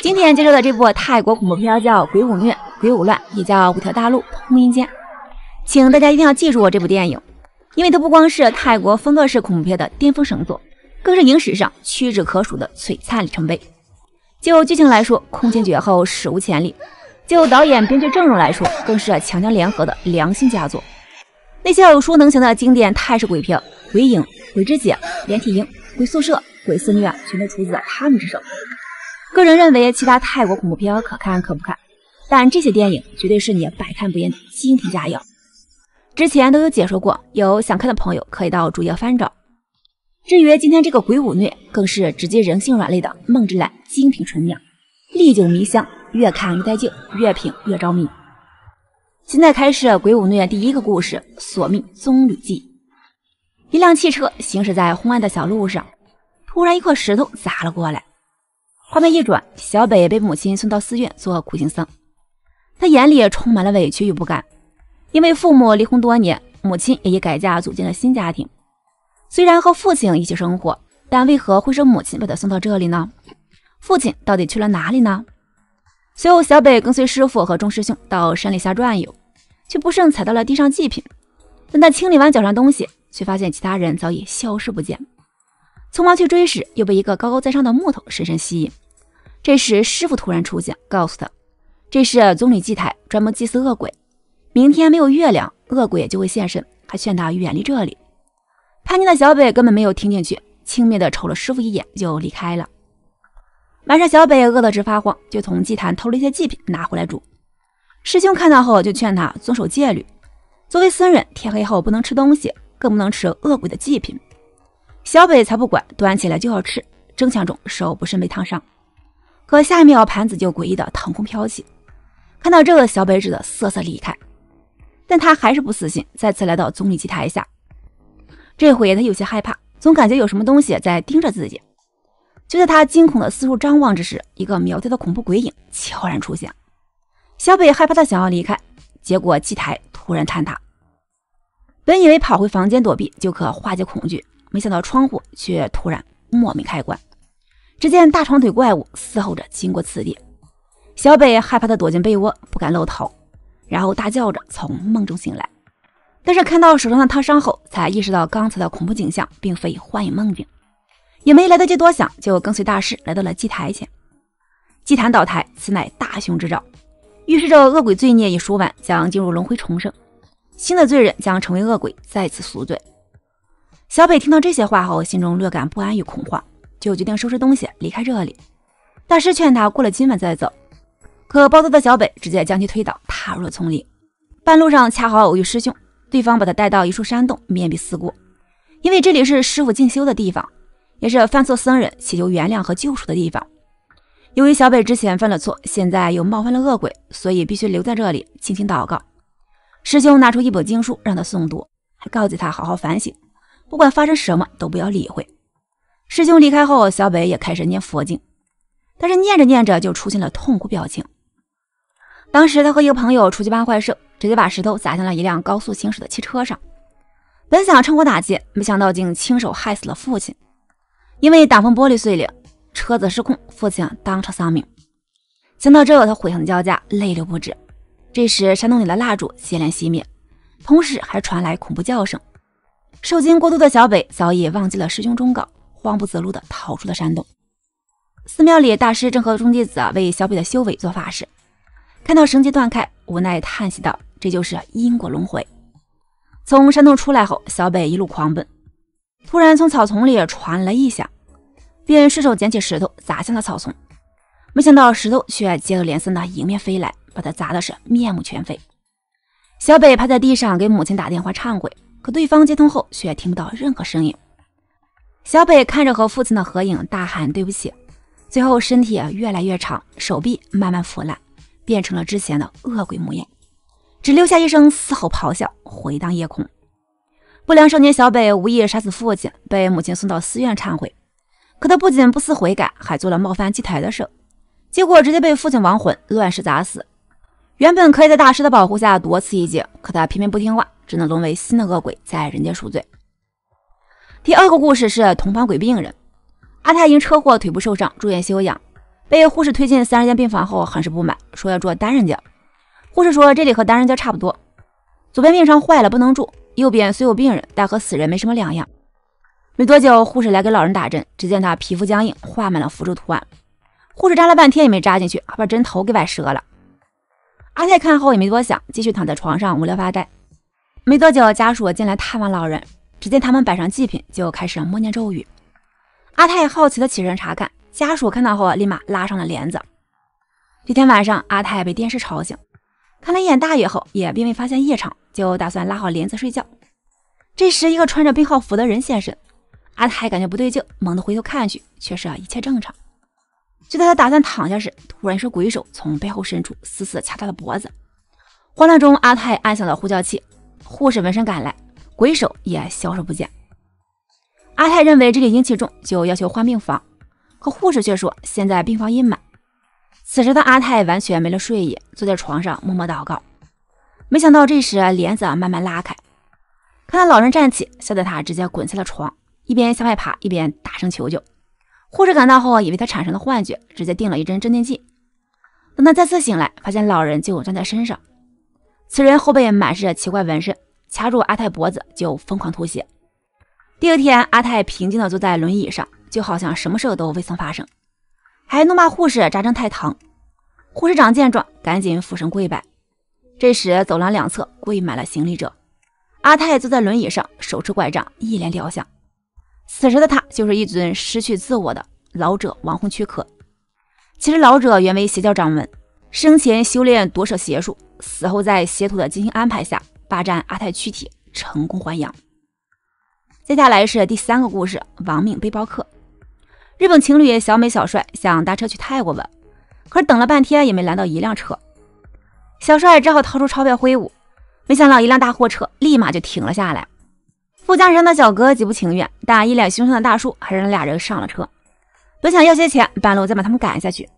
今天介绍的这部泰国恐怖片叫《鬼舞虐》，《鬼舞乱》也叫《五条大陆通阴间》，请大家一定要记住这部电影，因为它不光是泰国风格式恐怖片的巅峰神作，更是影史上屈指可数的璀璨里程碑。就剧情来说，空前绝后，史无前例；就导演编剧阵容来说，更是强强联合的良心佳作。那些耳熟能详的经典泰式鬼片，《鬼影》《鬼之姐》《连体婴》《鬼宿舍》《鬼肆虐》全都出自他们之手。个人认为，其他泰国恐怖片可看可不看，但这些电影绝对是你百看不厌的精品佳肴。之前都有解说过，有想看的朋友可以到主页翻找。至于今天这个鬼舞虐，更是直击人性软肋的梦之蓝精品纯酿，历久弥香，越看越带劲，越品越着迷。现在开始鬼舞虐第一个故事《索命棕榈记》。一辆汽车行驶在昏暗的小路上，突然一块石头砸了过来。画面一转，小北被母亲送到寺院做苦行僧，他眼里充满了委屈与不甘，因为父母离婚多年，母亲也已改嫁组建了新家庭。虽然和父亲一起生活，但为何会是母亲把他送到这里呢？父亲到底去了哪里呢？随后，小北跟随师傅和钟师兄到山里瞎转悠，却不慎踩到了地上祭品。等他清理完脚上东西，却发现其他人早已消失不见。匆忙去追时，又被一个高高在上的木头深深吸引。这时，师傅突然出现，告诉他，这是总理祭台，专门祭祀恶鬼。明天没有月亮，恶鬼就会现身，还劝他远离这里。叛逆的小北根本没有听进去，轻蔑地瞅了师傅一眼，就离开了。晚上，小北饿得直发慌，就从祭坛偷了一些祭品拿回来煮。师兄看到后，就劝他遵守戒律。作为僧人，天黑后不能吃东西，更不能吃恶鬼的祭品。小北才不管，端起来就要吃，争抢中手不慎被烫伤，可下一秒盘子就诡异的腾空飘起，看到这个小北只得瑟瑟离开，但他还是不死心，再次来到总理祭台下，这回他有些害怕，总感觉有什么东西在盯着自己，就在他惊恐的四处张望之时，一个苗条的恐怖鬼影悄然出现，小北害怕的想要离开，结果祭台突然坍塌，本以为跑回房间躲避就可化解恐惧。没想到窗户却突然莫名开关，只见大长腿怪物嘶吼着经过此地，小北害怕的躲进被窝，不敢露头，然后大叫着从梦中醒来。但是看到手上的烫伤后，才意识到刚才的恐怖景象并非幻影梦境，也没来得及多想，就跟随大师来到了祭台前。祭坛倒台，此乃大凶之兆，预示着恶鬼罪孽已赎完，将进入轮回重生，新的罪人将成为恶鬼，再次赎罪。小北听到这些话后，心中略感不安与恐慌，就决定收拾东西离开这里。大师劝他过了今晚再走，可暴躁的小北直接将其推倒，踏入了丛林。半路上恰好偶遇师兄，对方把他带到一处山洞，面壁思过。因为这里是师傅进修的地方，也是犯错僧人祈求原谅和救赎的地方。由于小北之前犯了错，现在又冒犯了恶鬼，所以必须留在这里进行祷告。师兄拿出一本经书让他诵读，还告诫他好好反省。不管发生什么都不要理会。师兄离开后，小北也开始念佛经，但是念着念着就出现了痛苦表情。当时他和一个朋友出去办坏事，直接把石头砸向了一辆高速行驶的汽车上。本想趁火打劫，没想到竟亲手害死了父亲。因为挡风玻璃碎裂，车子失控，父亲当场丧命。想到这他悔恨交加，泪流不止。这时山洞里的蜡烛接连熄灭，同时还传来恐怖叫声。受惊过度的小北早已忘记了师兄忠告，慌不择路地逃出了山洞。寺庙里，大师正和众弟子啊为小北的修为做法事，看到绳结断开，无奈叹息道：“这就是因果轮回。”从山洞出来后，小北一路狂奔，突然从草丛里传来异响，便顺手捡起石头砸向了草丛，没想到石头却接二连三的迎面飞来，把他砸的是面目全非。小北趴在地上给母亲打电话忏悔。可对方接通后却听不到任何声音。小北看着和父亲的合影，大喊对不起。最后身体越来越长，手臂慢慢腐烂，变成了之前的恶鬼模样，只留下一声嘶吼咆哮回荡夜空。不良少年小北无意杀死父亲，被母亲送到寺院忏悔。可他不仅不思悔改，还做了冒犯祭台的事，结果直接被父亲亡魂乱石砸死。原本可以在大师的保护下躲此一劫，可他偏偏不听话。只能沦为新的恶鬼，在人间赎罪。第二个故事是同房鬼病人阿泰因车祸腿部受伤住院休养，被护士推进三人间病房后，很是不满，说要住单人间。护士说这里和单人间差不多，左边病床坏了不能住，右边虽有病人，但和死人没什么两样。没多久，护士来给老人打针，只见他皮肤僵硬，画满了符咒图案。护士扎了半天也没扎进去，还把针头给崴折了。阿泰看后也没多想，继续躺在床上无聊发呆。没多久，家属进来探望老人，只见他们摆上祭品，就开始默念咒语。阿泰好奇的起身查看，家属看到后立马拉上了帘子。这天晚上，阿泰被电视吵醒，看了一眼大雨后也并未发现异常，就打算拉好帘子睡觉。这时，一个穿着病号服的人现身，阿泰感觉不对劲，猛地回头看去，却是一切正常。就在他打算躺下时，突然一只鬼手从背后伸出，死死掐他的脖子。慌乱中，阿泰按响了呼叫器。护士闻声赶来，鬼手也消失不见。阿泰认为这里阴气重，就要求换病房，可护士却说现在病房已满。此时的阿泰完全没了睡意，坐在床上默默祷告。没想到这时帘子慢慢拉开，看到老人站起，吓得他直接滚下了床，一边向外爬一边大声求救。护士赶到后以为他产生了幻觉，直接定了一针镇定剂。等他再次醒来，发现老人就站在身上。此人后背满是奇怪纹身，掐住阿泰脖子就疯狂吐血。第二天，阿太平静地坐在轮椅上，就好像什么事都未曾发生，还怒骂护士扎针太疼。护士长见状，赶紧俯身跪拜。这时，走廊两侧跪满了行礼者。阿泰坐在轮椅上，手持拐杖，一脸雕像。此时的他就是一尊失去自我的老者亡魂躯壳。其实，老者原为邪教掌门，生前修炼多少邪术。死后，在邪徒的精心安排下，霸占阿泰躯体，成功还阳。接下来是第三个故事：亡命背包客。日本情侣小美小帅想搭车去泰国玩，可是等了半天也没拦到一辆车。小帅只好掏出钞票挥舞，没想到一辆大货车立马就停了下来。副驾驶的小哥极不情愿，但一脸凶相的大叔还是让俩人上了车。本想要些钱，半路再把他们赶下去。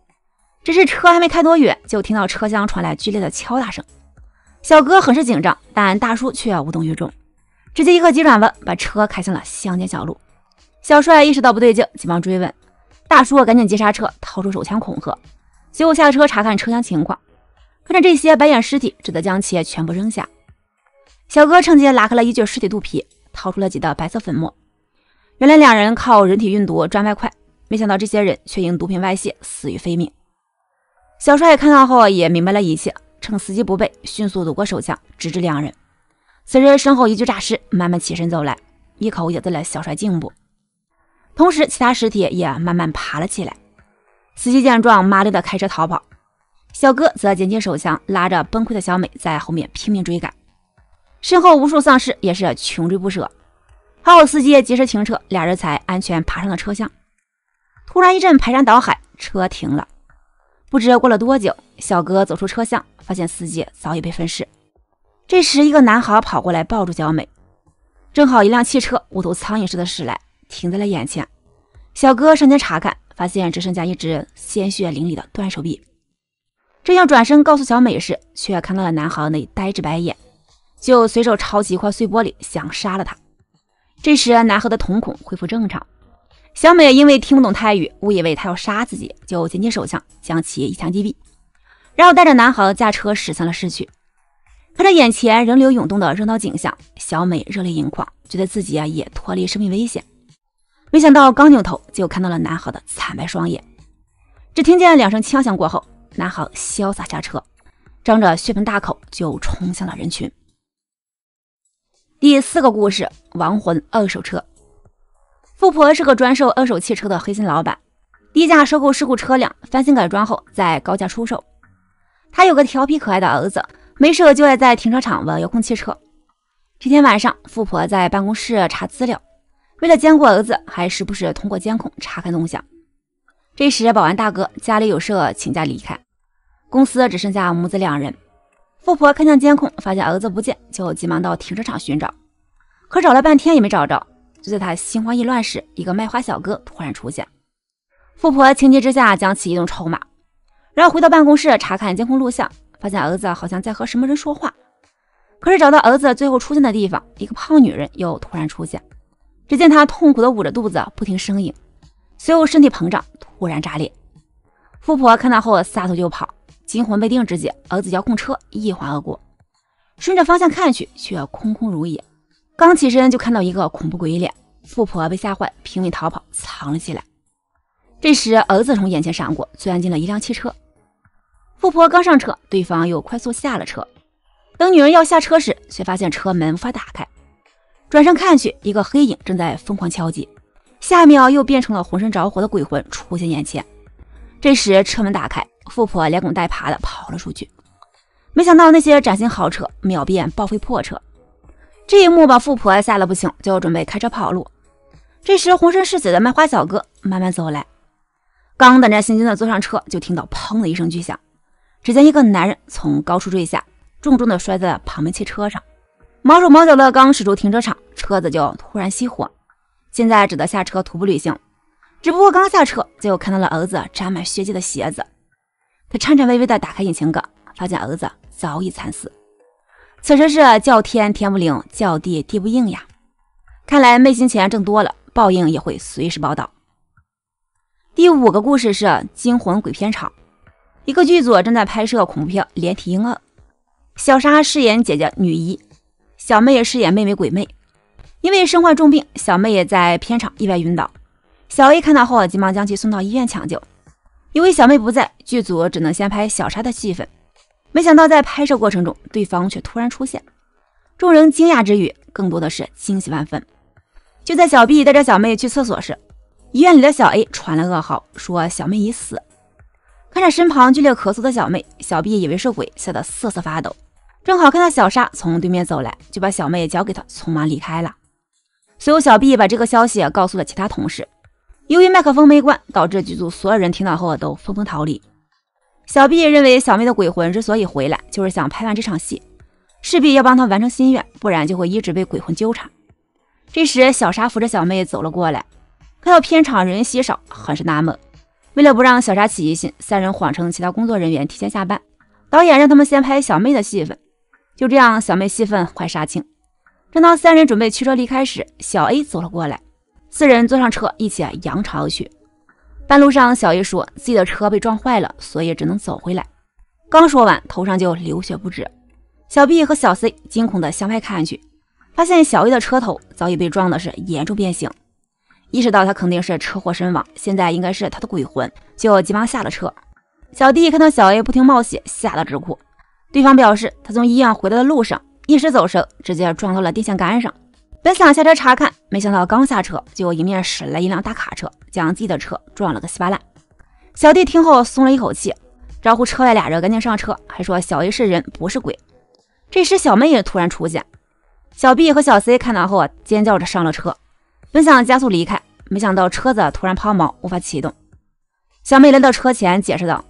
只是车还没开多远，就听到车厢传来剧烈的敲打声。小哥很是紧张，但大叔却无动于衷，直接一个急转弯，把车开向了乡间小路。小帅意识到不对劲，急忙追问大叔，赶紧急刹车，掏出手枪恐吓，随后下车查看车厢情况。看着这些白眼尸体，只得将其全部扔下。小哥趁机拉开了一具尸体肚皮，掏出了几袋白色粉末。原来两人靠人体运毒赚外快，没想到这些人却因毒品外泄死于非命。小帅看到后也明白了一切，趁司机不备，迅速躲过手枪，直指两人。此时身后一具诈尸慢慢起身走来，一口咬在了小帅颈部。同时，其他尸体也慢慢爬了起来。司机见状，麻利的开车逃跑。小哥则捡起手枪，拉着崩溃的小美在后面拼命追赶。身后无数丧尸也是穷追不舍。还好司机及时停车，俩人才安全爬上了车厢。突然一阵排山倒海，车停了。不知过了多久，小哥走出车厢，发现司机早已被分尸。这时，一个男孩跑过来抱住小美，正好一辆汽车无头苍蝇似的驶来，停在了眼前。小哥上前查看，发现只剩下一只鲜血淋漓的断手臂。正要转身告诉小美时，却看到了男孩那呆滞白眼，就随手抄起一块碎玻璃想杀了他。这时，男孩的瞳孔恢复正常。小美因为听不懂泰语，误以为他要杀自己，就捡起手枪将其一枪击毙，然后带着男孩驾车驶向了市区。看着眼前人流涌动的热闹景象，小美热泪盈眶，觉得自己啊也脱离生命危险。没想到刚扭头就看到了男孩的惨白双眼。只听见两声枪响过后，男孩潇洒下车，张着血盆大口就冲向了人群。第四个故事：亡魂二手车。富婆是个专售二手汽车的黑心老板，低价收购事故车辆，翻新改装后再高价出售。她有个调皮可爱的儿子，没事就爱在停车场玩遥控汽车。这天晚上，富婆在办公室查资料，为了兼顾儿子，还时不时通过监控查看动向。这时，保安大哥家里有事请假离开，公司只剩下母子两人。富婆看向监控，发现儿子不见，就急忙到停车场寻找，可找了半天也没找着。就在他心慌意乱时，一个卖花小哥突然出现，富婆情急之下将其一顿臭骂。然后回到办公室查看监控录像，发现儿子好像在和什么人说话。可是找到儿子最后出现的地方，一个胖女人又突然出现。只见她痛苦的捂着肚子，不停呻吟，随后身体膨胀，突然炸裂。富婆看到后撒腿就跑，惊魂未定之际，儿子遥控车一滑而过，顺着方向看去，却空空如也。刚起身就看到一个恐怖鬼脸，富婆被吓坏，拼命逃跑，藏了起来。这时儿子从眼前闪过，钻进了一辆汽车。富婆刚上车，对方又快速下了车。等女人要下车时，却发现车门无法打开。转身看去，一个黑影正在疯狂敲击，下一秒又变成了浑身着火的鬼魂出现眼前。这时车门打开，富婆连滚带爬的跑了出去。没想到那些崭新豪车秒变报废破车。这一幕把富婆吓得不行，就准备开车跑路。这时，浑身是血的卖花小哥慢慢走来。刚胆战心惊的坐上车，就听到砰的一声巨响。只见一个男人从高处坠下，重重的摔在旁边汽车上。毛手毛脚的刚驶出停车场，车子就突然熄火。现在只得下车徒步旅行。只不过刚下车，就看到了儿子沾满血迹的鞋子。他颤颤巍巍的打开引擎盖，发现儿子早已惨死。此时是叫天天不灵，叫地地不应呀！看来昧心钱挣多了，报应也会随时报道。第五个故事是惊魂鬼片场，一个剧组正在拍摄恐怖片《连体婴儿》，小沙饰演姐姐女一，小妹饰演妹妹鬼妹。因为身患重病，小妹也在片场意外晕倒，小 A 看到后急忙将其送到医院抢救。因为小妹不在，剧组只能先拍小沙的戏份。没想到，在拍摄过程中，对方却突然出现，众人惊讶之余，更多的是惊喜万分。就在小 B 带着小妹去厕所时，医院里的小 A 传来噩耗，说小妹已死。看着身旁剧烈咳嗽的小妹，小 B 以为是鬼，吓得瑟瑟发抖。正好看到小沙从对面走来，就把小妹交给他，匆忙离开了。随后，小 B 把这个消息告诉了其他同事。由于麦克风没关，导致剧组所有人听到后都纷纷逃离。小 B 认为小妹的鬼魂之所以回来，就是想拍完这场戏，势必要帮她完成心愿，不然就会一直被鬼魂纠缠。这时，小沙扶着小妹走了过来，看到片场人稀少，很是纳闷。为了不让小沙起疑心，三人谎称其他工作人员提前下班，导演让他们先拍小妹的戏份。就这样，小妹戏份快杀青。正当三人准备驱车离开时，小 A 走了过来，四人坐上车，一起扬长而去。半路上，小 A 说自己的车被撞坏了，所以只能走回来。刚说完，头上就流血不止。小 B 和小 C 惊恐地向外看去，发现小 A 的车头早已被撞的是严重变形，意识到他肯定是车祸身亡，现在应该是他的鬼魂，就急忙下了车。小弟看到小 A 不停冒血，吓得直哭。对方表示他从医院回来的路上，一时走神，直接撞到了电线杆上。本想下车查看，没想到刚下车就迎面驶来一辆大卡车。将自己的车撞了个稀巴烂，小弟听后松了一口气，招呼车外俩人赶紧上车，还说小 A 是人不是鬼。这时小妹也突然出现，小 B 和小 C 看到后啊尖叫着上了车，本想加速离开，没想到车子突然抛锚无法启动。小妹来到车前解释道：“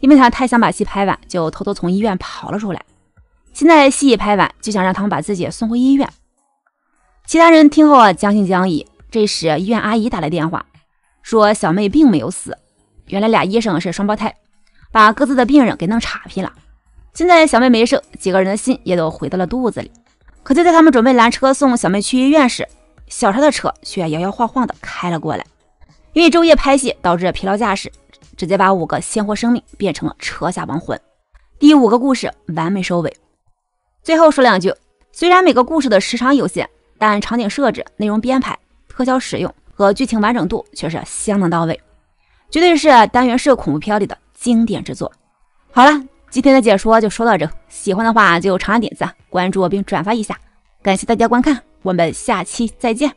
因为她太想把戏拍完，就偷偷从医院跑了出来，现在戏一拍完就想让他们把自己送回医院。”其他人听后啊将信将疑。这时医院阿姨打来电话。说小妹并没有死，原来俩医生是双胞胎，把各自的病人给弄岔劈了。现在小妹没事，几个人的心也都回到了肚子里。可就在他们准备拦车送小妹去医院时，小超的车却摇摇晃晃的开了过来。因为昼夜拍戏导致疲劳驾驶，直接把五个鲜活生命变成了车下亡魂。第五个故事完美收尾。最后说两句，虽然每个故事的时长有限，但场景设置、内容编排、特效使用。和剧情完整度却是相当到位，绝对是单元式恐怖片里的经典之作。好了，今天的解说就说到这，喜欢的话就长按点赞、关注并转发一下，感谢大家观看，我们下期再见。